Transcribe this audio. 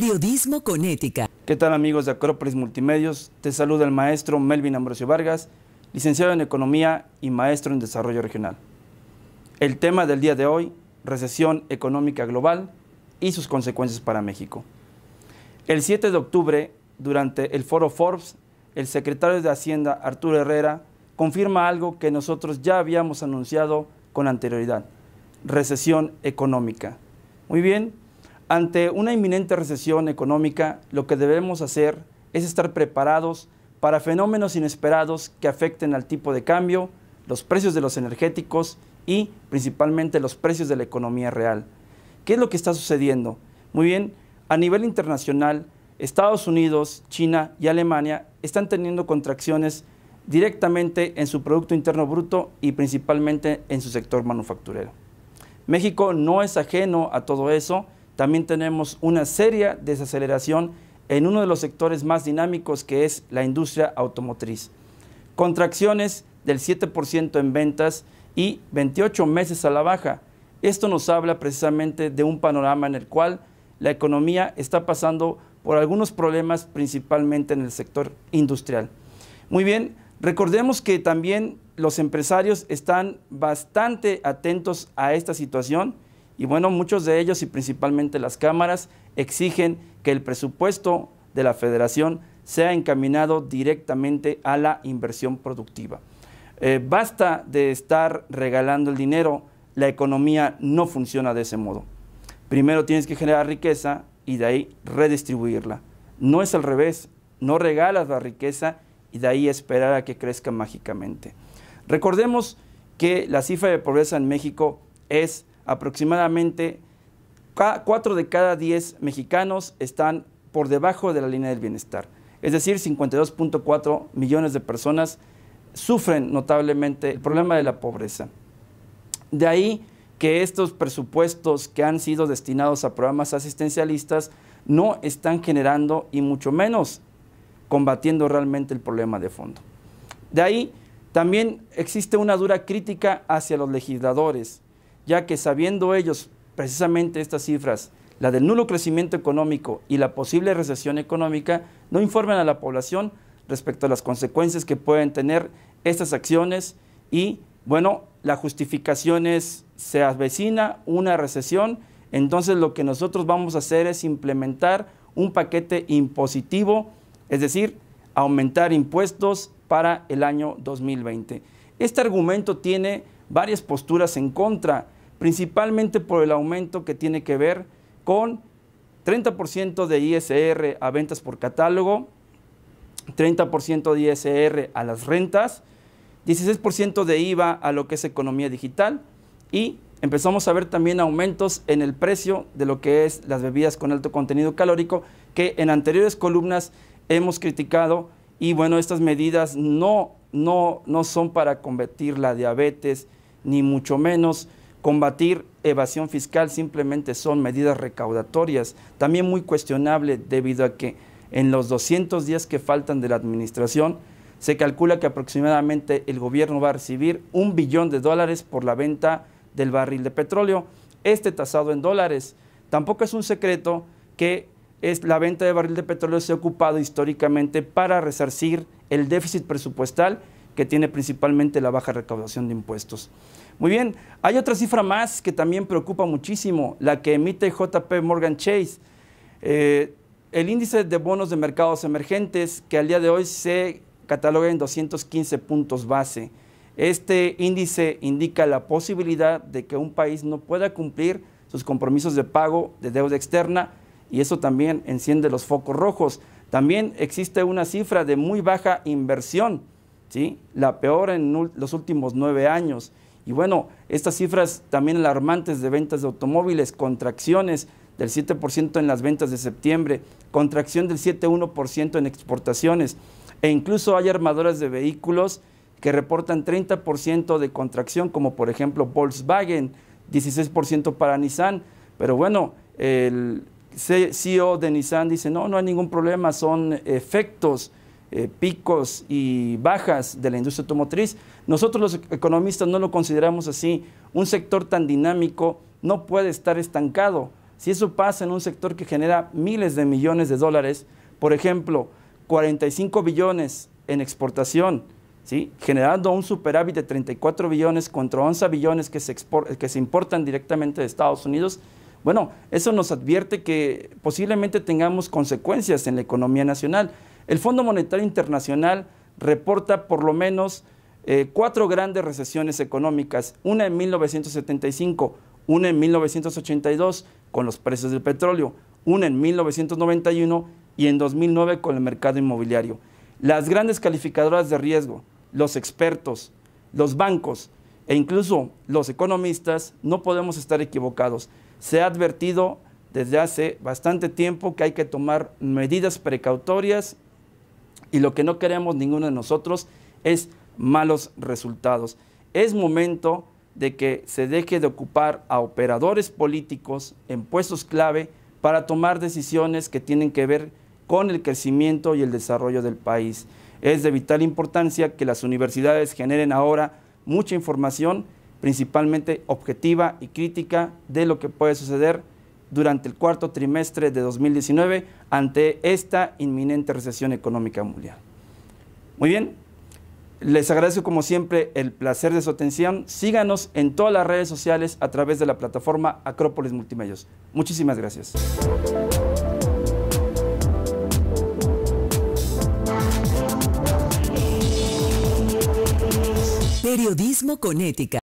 Periodismo con ética. ¿Qué tal amigos de Acrópolis Multimedios? Te saluda el maestro Melvin Ambrosio Vargas, licenciado en Economía y maestro en Desarrollo Regional. El tema del día de hoy, recesión económica global y sus consecuencias para México. El 7 de octubre, durante el foro Forbes, el secretario de Hacienda, Arturo Herrera, confirma algo que nosotros ya habíamos anunciado con anterioridad, recesión económica. Muy bien, ante una inminente recesión económica, lo que debemos hacer es estar preparados para fenómenos inesperados que afecten al tipo de cambio, los precios de los energéticos y principalmente los precios de la economía real. ¿Qué es lo que está sucediendo? Muy bien, a nivel internacional, Estados Unidos, China y Alemania están teniendo contracciones directamente en su Producto Interno Bruto y principalmente en su sector manufacturero. México no es ajeno a todo eso también tenemos una seria desaceleración en uno de los sectores más dinámicos que es la industria automotriz. Contracciones del 7% en ventas y 28 meses a la baja. Esto nos habla precisamente de un panorama en el cual la economía está pasando por algunos problemas principalmente en el sector industrial. Muy bien, recordemos que también los empresarios están bastante atentos a esta situación y bueno, muchos de ellos y principalmente las cámaras exigen que el presupuesto de la federación sea encaminado directamente a la inversión productiva. Eh, basta de estar regalando el dinero, la economía no funciona de ese modo. Primero tienes que generar riqueza y de ahí redistribuirla. No es al revés, no regalas la riqueza y de ahí esperar a que crezca mágicamente. Recordemos que la cifra de pobreza en México es aproximadamente 4 de cada 10 mexicanos están por debajo de la línea del bienestar. Es decir, 52.4 millones de personas sufren notablemente el problema de la pobreza. De ahí que estos presupuestos que han sido destinados a programas asistencialistas no están generando y mucho menos combatiendo realmente el problema de fondo. De ahí también existe una dura crítica hacia los legisladores, ya que sabiendo ellos precisamente estas cifras, la del nulo crecimiento económico y la posible recesión económica, no informan a la población respecto a las consecuencias que pueden tener estas acciones y, bueno, la justificación es, se avecina una recesión, entonces lo que nosotros vamos a hacer es implementar un paquete impositivo, es decir, aumentar impuestos para el año 2020. Este argumento tiene varias posturas en contra principalmente por el aumento que tiene que ver con 30% de ISR a ventas por catálogo, 30% de ISR a las rentas, 16% de IVA a lo que es economía digital y empezamos a ver también aumentos en el precio de lo que es las bebidas con alto contenido calórico que en anteriores columnas hemos criticado y bueno, estas medidas no, no son para combatir la diabetes ni mucho menos, Combatir evasión fiscal simplemente son medidas recaudatorias, también muy cuestionable debido a que en los 200 días que faltan de la administración, se calcula que aproximadamente el gobierno va a recibir un billón de dólares por la venta del barril de petróleo, este tasado en dólares. Tampoco es un secreto que es la venta de barril de petróleo se ha ocupado históricamente para resarcir el déficit presupuestal que tiene principalmente la baja recaudación de impuestos. Muy bien, hay otra cifra más que también preocupa muchísimo, la que emite JP Morgan Chase. Eh, el índice de bonos de mercados emergentes, que al día de hoy se cataloga en 215 puntos base. Este índice indica la posibilidad de que un país no pueda cumplir sus compromisos de pago de deuda externa y eso también enciende los focos rojos. También existe una cifra de muy baja inversión ¿sí? la peor en los últimos nueve años. Y bueno, estas cifras también alarmantes de ventas de automóviles, contracciones del 7% en las ventas de septiembre, contracción del 7,1% en exportaciones, e incluso hay armadoras de vehículos que reportan 30% de contracción, como por ejemplo Volkswagen, 16% para Nissan, pero bueno, el CEO de Nissan dice, no, no hay ningún problema, son efectos, eh, picos y bajas de la industria automotriz. Nosotros los economistas no lo consideramos así. Un sector tan dinámico no puede estar estancado. Si eso pasa en un sector que genera miles de millones de dólares, por ejemplo, 45 billones en exportación, generando un superávit de 34 billones contra 11 billones que se, que se importan directamente de Estados Unidos, bueno, eso nos advierte que posiblemente tengamos consecuencias en la economía nacional. El Fondo Monetario Internacional reporta por lo menos eh, cuatro grandes recesiones económicas, una en 1975, una en 1982 con los precios del petróleo, una en 1991 y en 2009 con el mercado inmobiliario. Las grandes calificadoras de riesgo, los expertos, los bancos e incluso los economistas no podemos estar equivocados. Se ha advertido desde hace bastante tiempo que hay que tomar medidas precautorias y lo que no queremos ninguno de nosotros es malos resultados. Es momento de que se deje de ocupar a operadores políticos en puestos clave para tomar decisiones que tienen que ver con el crecimiento y el desarrollo del país. Es de vital importancia que las universidades generen ahora mucha información, principalmente objetiva y crítica, de lo que puede suceder durante el cuarto trimestre de 2019 ante esta inminente recesión económica mundial. Muy bien, les agradezco como siempre el placer de su atención. Síganos en todas las redes sociales a través de la plataforma Acrópolis Multimedios. Muchísimas gracias. Periodismo con ética.